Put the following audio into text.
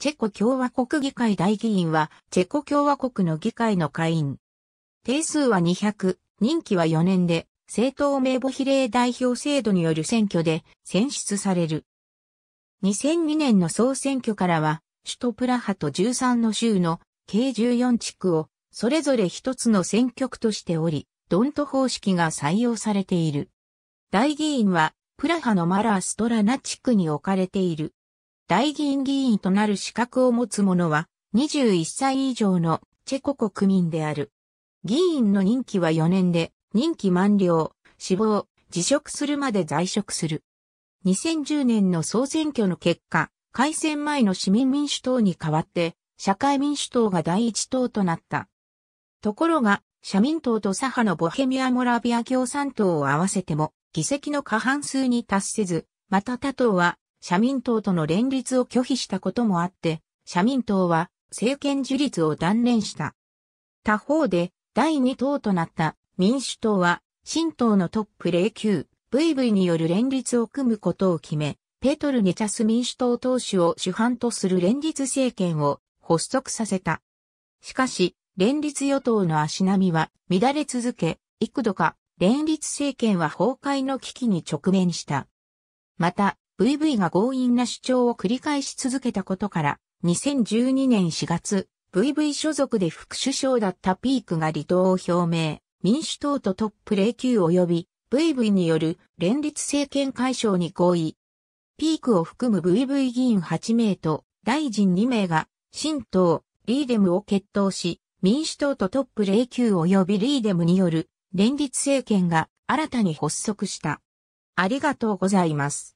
チェコ共和国議会大議員は、チェコ共和国の議会の会員。定数は200、任期は4年で、政党名簿比例代表制度による選挙で選出される。2002年の総選挙からは、首都プラハと13の州の計14地区をそれぞれ一つの選挙区としており、ドント方式が採用されている。大議員は、プラハのマラーストラナ地区に置かれている大議院議員となる資格を持つ者は、21歳以上のチェコ国民である。議員の任期は4年で、任期満了、死亡、辞職するまで在職する。2010年の総選挙の結果、改選前の市民民主党に代わって、社会民主党が第一党となった。ところが、社民党と左派のボヘミア・モラビア共産党を合わせても、議席の過半数に達せず、また他党は社民党との連立を拒否したこともあって、社民党は政権樹立を断念した。他方で第二党となった民主党は新党のトップ09、VV による連立を組むことを決め、ペトル・ニチャス民主党党首を主犯とする連立政権を発足させた。しかし、連立与党の足並みは乱れ続け、幾度か連立政権は崩壊の危機に直面した。また、VV が強引な主張を繰り返し続けたことから、2012年4月、VV 所属で副首相だったピークが離党を表明、民主党とトップ0級及び VV による連立政権解消に合意。ピークを含む VV 議員8名と大臣2名が新党、リーデムを決闘し、民主党とトップ0級及びリーデムによる連立政権が新たに発足した。ありがとうございます。